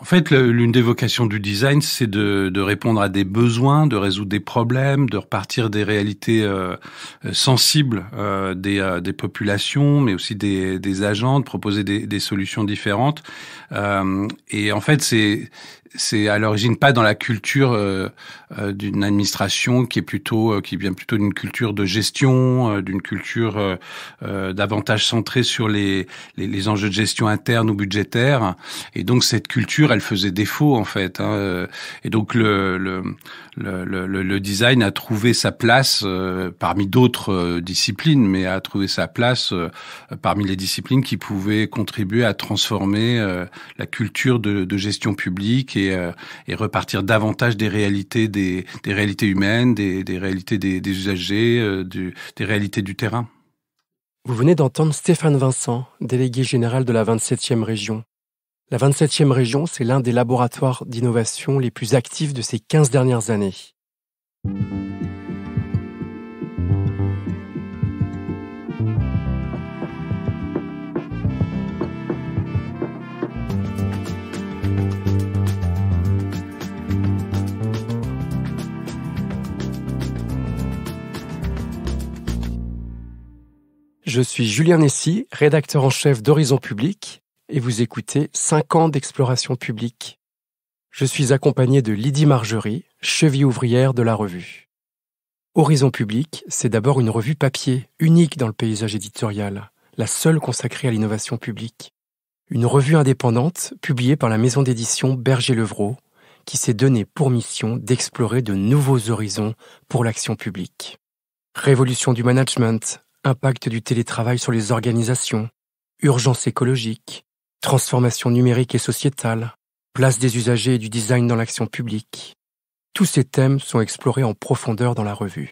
En fait, l'une des vocations du design, c'est de, de, répondre à des besoins, de résoudre des problèmes, de repartir des réalités euh, euh, sensibles euh, des, des, populations, mais aussi des, agents, de proposer des, des solutions différentes. et en fait, c'est c'est à l'origine pas dans la culture euh, euh d'une administration qui est plutôt euh, qui vient plutôt d'une culture de gestion, euh, d'une culture davantage centrée sur les, les, enjeux de gestion interne ou budgétaire. Et donc cette culture, elle faisait défaut en fait. Hein. Et donc le le, le le, design a trouvé sa place parmi d'autres disciplines, mais a trouvé sa place parmi les disciplines qui pouvaient contribuer à transformer la culture de, de gestion publique euh, et, repartir davantage des réalités, des, réalités humaines, des, réalités des, usagers, euh, des réalités du terrain. Vous venez d'entendre Stéphane Vincent, délégué général de la 27e région. La 27e région, c'est l'un des laboratoires d'innovation les plus actifs de ces 15 dernières années. Je suis Julien Nessy, rédacteur en chef d'Horizon Public, et vous écoutez 5 ans d'exploration publique. Je suis accompagné de Lydie Margerie, cheville ouvrière de la revue. Horizon Public, c'est d'abord une revue papier, unique dans le paysage éditorial, la seule consacrée à l'innovation publique. Une revue indépendante publiée par la maison d'édition Berger Levrault, qui s'est donnée pour mission d'explorer de nouveaux horizons pour l'action publique. Révolution du management, Impact du télétravail sur les organisations, urgence écologique, transformation numérique et sociétale, place des usagers et du design dans l'action publique. Tous ces thèmes sont explorés en profondeur dans la revue.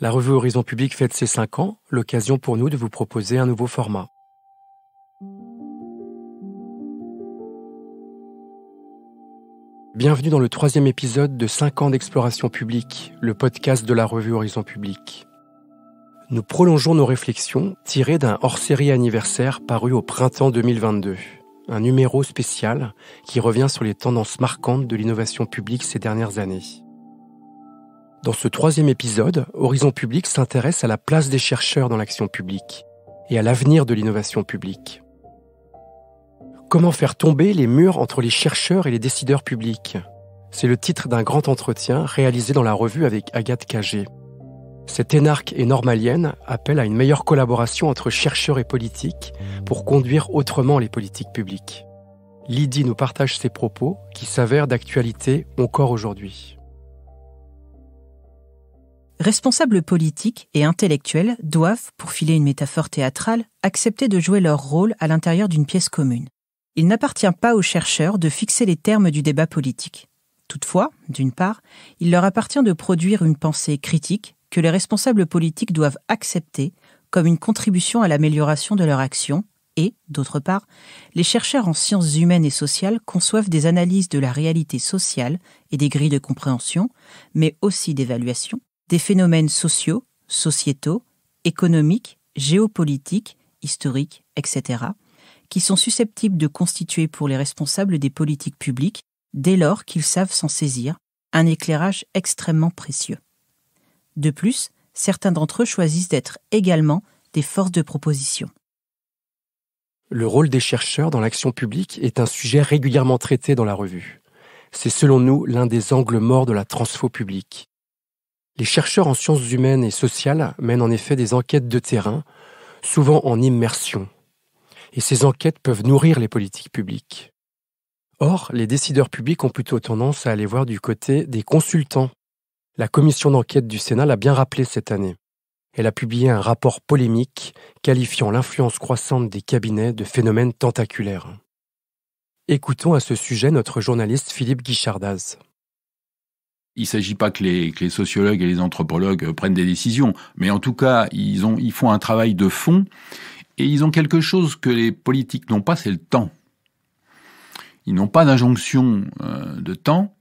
La revue Horizon Public fête ses 5 ans, l'occasion pour nous de vous proposer un nouveau format. Bienvenue dans le troisième épisode de 5 ans d'exploration publique, le podcast de la revue Horizon Public nous prolongeons nos réflexions tirées d'un hors-série anniversaire paru au printemps 2022, un numéro spécial qui revient sur les tendances marquantes de l'innovation publique ces dernières années. Dans ce troisième épisode, Horizon Public s'intéresse à la place des chercheurs dans l'action publique et à l'avenir de l'innovation publique. Comment faire tomber les murs entre les chercheurs et les décideurs publics C'est le titre d'un grand entretien réalisé dans la revue avec Agathe Cagé, cette énarque et normalienne appelle à une meilleure collaboration entre chercheurs et politiques pour conduire autrement les politiques publiques. Lydie nous partage ses propos qui s'avèrent d'actualité encore aujourd'hui. Responsables politiques et intellectuels doivent, pour filer une métaphore théâtrale, accepter de jouer leur rôle à l'intérieur d'une pièce commune. Il n'appartient pas aux chercheurs de fixer les termes du débat politique. Toutefois, d'une part, il leur appartient de produire une pensée critique, que les responsables politiques doivent accepter comme une contribution à l'amélioration de leur action et, d'autre part, les chercheurs en sciences humaines et sociales conçoivent des analyses de la réalité sociale et des grilles de compréhension, mais aussi d'évaluation, des phénomènes sociaux, sociétaux, économiques, géopolitiques, historiques, etc., qui sont susceptibles de constituer pour les responsables des politiques publiques, dès lors qu'ils savent s'en saisir, un éclairage extrêmement précieux. De plus, certains d'entre eux choisissent d'être également des forces de proposition. Le rôle des chercheurs dans l'action publique est un sujet régulièrement traité dans la revue. C'est selon nous l'un des angles morts de la transfo publique. Les chercheurs en sciences humaines et sociales mènent en effet des enquêtes de terrain, souvent en immersion. Et ces enquêtes peuvent nourrir les politiques publiques. Or, les décideurs publics ont plutôt tendance à aller voir du côté des consultants la commission d'enquête du Sénat l'a bien rappelé cette année. Elle a publié un rapport polémique qualifiant l'influence croissante des cabinets de phénomène tentaculaire. Écoutons à ce sujet notre journaliste Philippe Guichardaz. Il ne s'agit pas que les, sociologues et les anthropologues prennent des décisions, mais en tout cas, ils font un travail de fond et ils ont quelque chose que les politiques n'ont pas, c'est le temps. Ils n'ont pas d'injonction euh, de temps,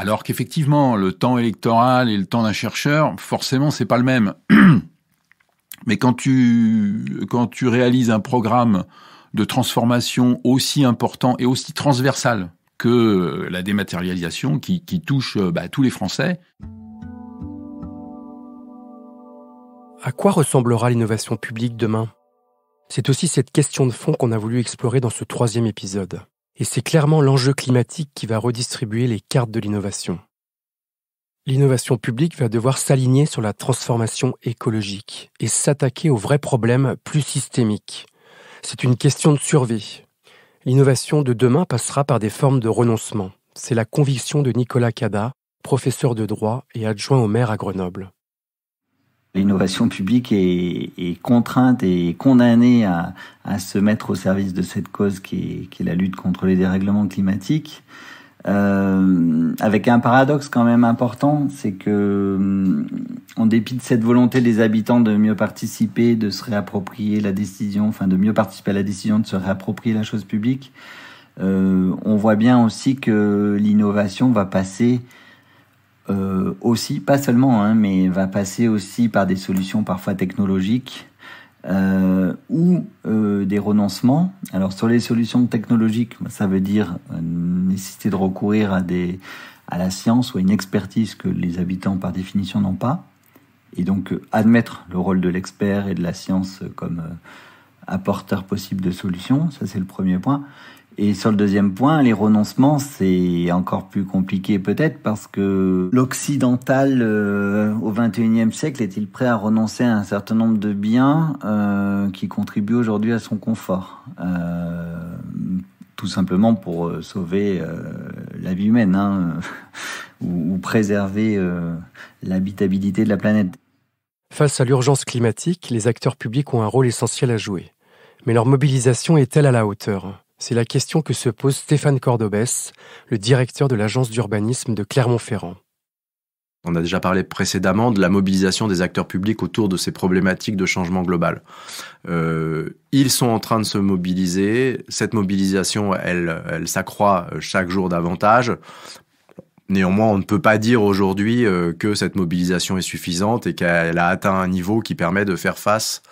alors qu'effectivement, le temps électoral et le temps d'un chercheur, forcément, c'est pas le même. Mais quand tu, réalises un programme de transformation aussi important et aussi transversal que la dématérialisation qui, touche euh, bah, tous les Français. À quoi ressemblera l'innovation publique demain C'est aussi cette question de fond qu'on a voulu explorer dans ce troisième épisode. Et c'est clairement l'enjeu climatique qui va redistribuer les cartes de l'innovation. L'innovation publique va devoir s'aligner sur la transformation écologique et s'attaquer aux vrais problèmes plus systémiques. C'est une question de survie. L'innovation de demain passera par des formes de renoncement. C'est la conviction de Nicolas Cada, professeur de droit et adjoint au maire à Grenoble. L'innovation publique est, contrainte et condamnée à, se mettre au service de cette cause qui est, qui est la lutte contre les dérèglements climatiques. Euh, avec un paradoxe quand même important, c'est que hum, en dépit de cette volonté des habitants de mieux participer, de se réapproprier la décision, enfin de mieux participer à la décision, de se réapproprier la chose publique, euh, on voit bien aussi que l'innovation va passer euh, aussi, pas seulement, hein, mais va passer aussi par des solutions parfois technologiques euh, ou euh, des renoncements. Alors sur les solutions technologiques, ça veut dire nécessité de recourir à des à la science ou à une expertise que les habitants par définition n'ont pas, et donc admettre le rôle de l'expert et de la science comme apporteur possible de solutions, ça c'est le premier point. Et sur le deuxième point, les renoncements, c'est encore plus compliqué peut-être parce que l'occidental euh, au XXIe siècle est-il prêt à renoncer à un certain nombre de biens euh, qui contribuent aujourd'hui à son confort euh, Tout simplement pour sauver la vie humaine hein, ou, ou, préserver l'habitabilité de la planète. Face à l'urgence climatique, les acteurs publics ont un rôle essentiel à jouer. Mais leur mobilisation est-elle à la hauteur c'est la question que se pose Stéphane Cordobès, le directeur de l'agence d'urbanisme de Clermont-Ferrand. On a déjà parlé précédemment de la mobilisation des acteurs publics autour de ces problématiques de changement global. Euh, ils sont en train de se mobiliser. Cette mobilisation, elle, elle s'accroît chaque jour davantage. Néanmoins, on ne peut pas dire aujourd'hui euh, que cette mobilisation est suffisante et qu'elle a atteint un niveau qui permet de faire face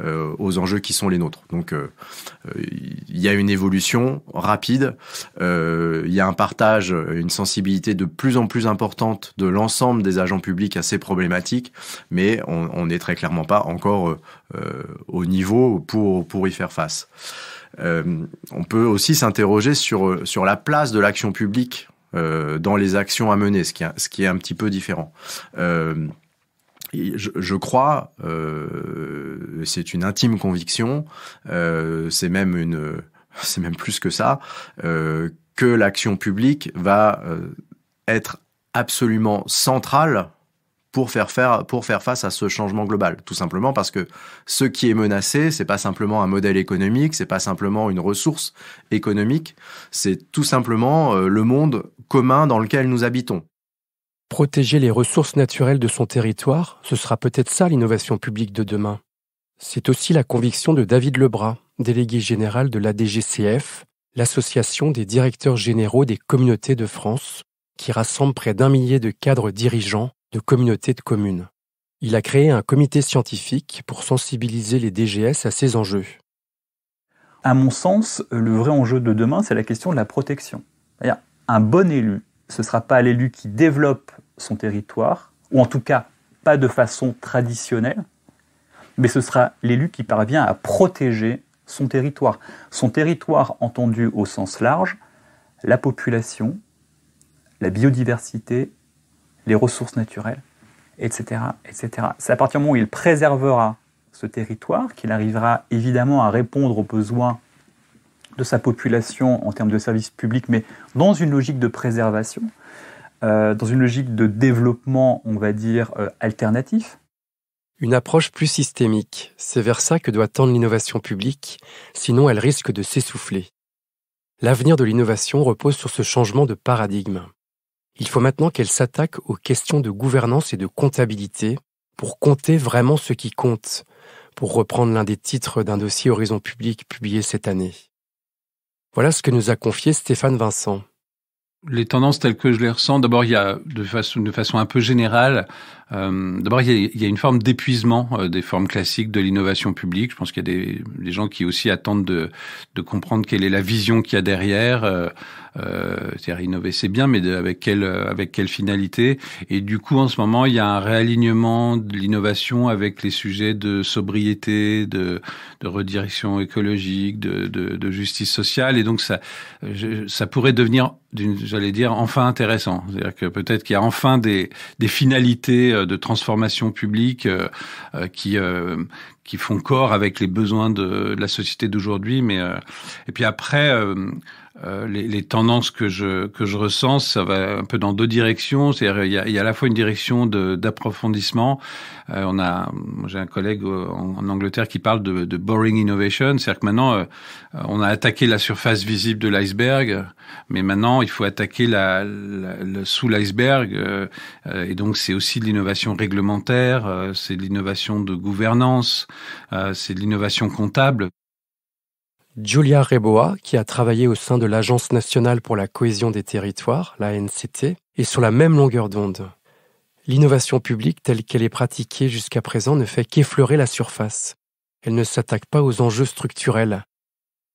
euh, aux enjeux qui sont les nôtres. Donc, euh, il y a une évolution rapide, il y a un partage, une sensibilité de plus en plus importante de l'ensemble des agents publics à ces problématiques, mais on n'est très clairement pas encore au niveau pour, y faire face. on peut aussi s'interroger sur, sur la place de l'action publique euh, dans les actions à mener, ce qui est, un petit peu différent. Euh, je, crois, euh, c'est une intime conviction, c'est même une, c'est même plus que ça, que l'action publique va être absolument centrale pour faire, face à ce changement global. Tout simplement parce que ce qui est menacé, c'est pas simplement un modèle économique, c'est pas simplement une ressource économique, c'est tout simplement euh, le monde commun dans lequel nous habitons. Protéger les ressources naturelles de son territoire, ce sera peut-être ça l'innovation publique de demain. C'est aussi la conviction de David Lebras, délégué général de l'ADGCF, l'association des directeurs généraux des communautés de France, qui rassemble près d'un millier de cadres dirigeants de communautés de communes. Il a créé un comité scientifique pour sensibiliser les DGS à ces enjeux. À mon sens, le vrai enjeu de demain, c'est la question de la protection. Un bon élu, ce ne sera pas l'élu qui développe son territoire, ou en tout cas pas de façon traditionnelle, mais ce sera l'élu qui parvient à protéger son territoire. Son territoire entendu au sens large, la population, la biodiversité les ressources naturelles, etc. etc. C'est à partir du moment où il préservera ce territoire qu'il arrivera évidemment à répondre aux besoins de sa population en termes de services publics, mais dans une logique de préservation, euh, dans une logique de développement, on va dire, euh, alternatif. Une approche plus systémique, c'est vers ça que doit tendre l'innovation publique, sinon elle risque de s'essouffler. L'avenir de l'innovation repose sur ce changement de paradigme. Il faut maintenant qu'elle s'attaque aux questions de gouvernance et de comptabilité pour compter vraiment ce qui compte, pour reprendre l'un des titres d'un dossier Horizon Public publié cette année. Voilà ce que nous a confié Stéphane Vincent. Les tendances telles que je les ressens, d'abord il y a de façon, un peu générale, euh, d'abord il, y a une forme d'épuisement euh, des formes classiques de l'innovation publique. Je pense qu'il y a des, gens qui aussi attendent de, comprendre quelle est la vision qu'il y a derrière. Euh, euh, c'est-à-dire innover, c'est bien, mais avec quelle euh, avec quelle finalité Et du coup, en ce moment, il y a un réalignement de l'innovation avec les sujets de sobriété, de, de redirection écologique, de, de, de, justice sociale, et donc ça euh, ça pourrait devenir, j'allais dire, enfin intéressant. C'est-à-dire que peut-être qu'il y a enfin des des finalités de transformation publique qui qui font corps avec les besoins de, la société d'aujourd'hui. Mais et puis après, euh, les, les, tendances que je que je ressens, ça va un peu dans deux directions. C'est-à-dire il y a, y a à la fois une direction d'approfondissement. Euh, on a, j'ai un collègue en, Angleterre qui parle de, de boring innovation, c'est-à-dire que maintenant euh, on a attaqué la surface visible de l'iceberg, mais maintenant il faut attaquer la, sous l'iceberg. et donc c'est aussi de l'innovation réglementaire, c'est de l'innovation de gouvernance, c'est de l'innovation comptable. Julia Reboa, qui a travaillé au sein de l'Agence nationale pour la cohésion des territoires, la NCT, est sur la même longueur d'onde. L'innovation publique telle qu'elle est pratiquée jusqu'à présent ne fait qu'effleurer la surface. Elle ne s'attaque pas aux enjeux structurels.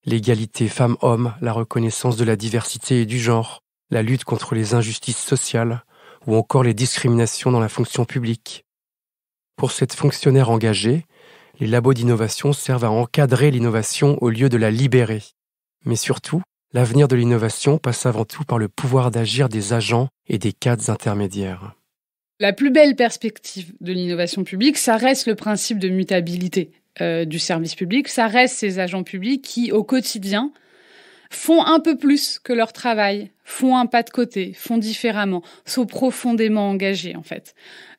L'égalité femmes-hommes, la reconnaissance de la diversité et du genre, la lutte contre les injustices sociales, ou encore les discriminations dans la fonction publique. Pour cette fonctionnaire engagée, les labos d'innovation servent à encadrer l'innovation au lieu de la libérer. Mais surtout, l'avenir de l'innovation passe avant tout par le pouvoir d'agir des agents et des cadres intermédiaires. La plus belle perspective de l'innovation publique, ça reste le principe de mutabilité euh, du service public, ça reste ces agents publics qui, au quotidien, font un peu plus que leur travail, font un pas de côté, font différemment, sont profondément engagés en fait.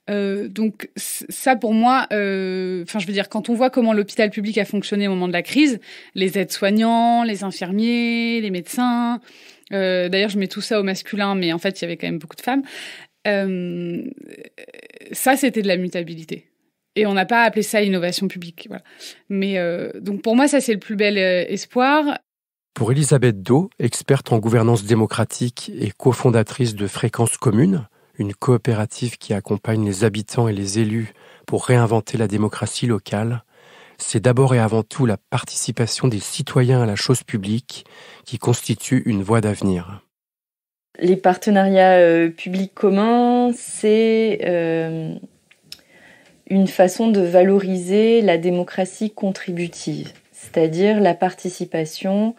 Euh, donc ça pour moi, euh, enfin je veux dire quand on voit comment l'hôpital public a fonctionné au moment de la crise, les aides-soignants, les infirmiers, les médecins, euh, d'ailleurs je mets tout ça au masculin, mais en fait il y avait quand même beaucoup de femmes. ça c'était de la mutabilité et on n'a pas appelé ça innovation publique. Mais donc pour moi ça c'est le plus bel espoir. Pour Elisabeth Do, experte en gouvernance démocratique et cofondatrice de Fréquences communes, une coopérative qui accompagne les habitants et les élus pour réinventer la démocratie locale, c'est d'abord et avant tout la participation des citoyens à la chose publique qui constitue une voie d'avenir. Les partenariats euh, publics communs, c'est euh, une façon de valoriser la démocratie contributive, c'est-à-dire la participation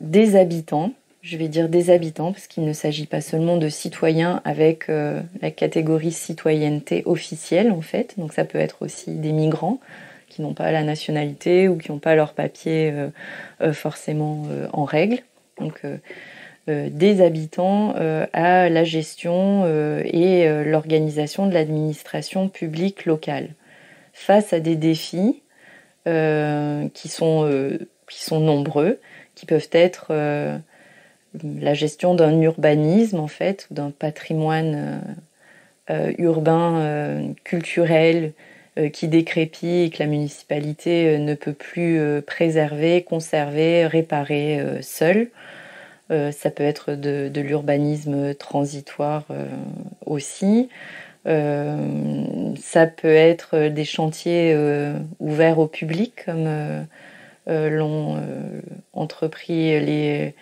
des habitants je vais dire des habitants, parce qu'il ne s'agit pas seulement de citoyens avec euh, la catégorie citoyenneté officielle en fait, donc ça peut être aussi des migrants qui n'ont pas la nationalité ou qui n'ont pas leur papier euh, euh, forcément en règle. Donc des habitants à la gestion et l'organisation de l'administration publique locale. Face à des défis qui, sont, qui sont nombreux, qui peuvent être la gestion d'un urbanisme en fait, ou d'un patrimoine euh, euh, urbain euh, culturel qui décrépit et que la municipalité ne peut plus préserver, conserver, réparer seule. ça peut être de, de l'urbanisme transitoire aussi. ça peut être des chantiers ouverts au public, comme l'ont entrepris les,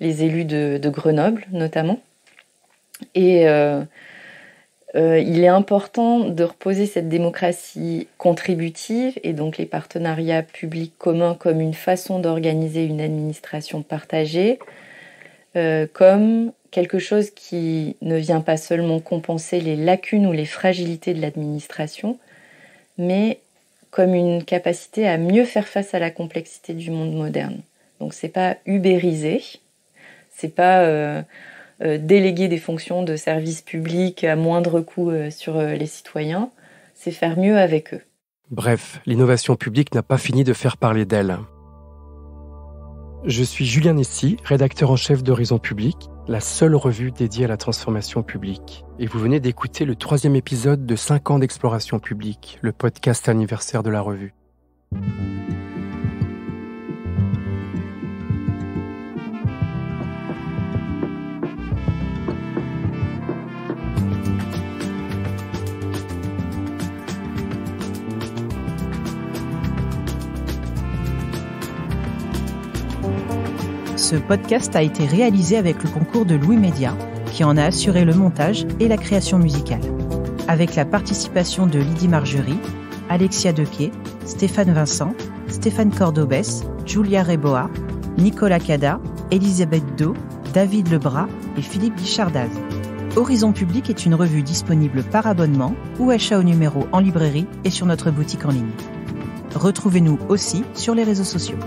les élus de, Grenoble notamment. Et euh, euh, il est important de reposer cette démocratie contributive et donc les partenariats publics communs comme une façon d'organiser une administration partagée, euh, comme quelque chose qui ne vient pas seulement compenser les lacunes ou les fragilités de l'administration, mais comme une capacité à mieux faire face à la complexité du monde moderne. Donc n'est pas ubérisé, c'est pas euh, euh, déléguer des fonctions de service public à moindre coût euh, sur les citoyens, c'est faire mieux avec eux. Bref, l'innovation publique n'a pas fini de faire parler d'elle. Je suis Julien Nessy, rédacteur en chef d'Horizon Public, la seule revue dédiée à la transformation publique. Et vous venez d'écouter le troisième épisode de 5 ans d'exploration publique, le podcast anniversaire de la revue. Ce podcast a été réalisé avec le concours de Louis Média, qui en a assuré le montage et la création musicale. Avec la participation de Lydie Margerie, Alexia Dequet, Stéphane Vincent, Stéphane Cordobès, Julia Reboa, Nicolas Cada, Elisabeth Do, David Lebras et Philippe Guichardaz. Horizon Public est une revue disponible par abonnement ou achat au numéro en librairie et sur notre boutique en ligne. Retrouvez-nous aussi sur les réseaux sociaux.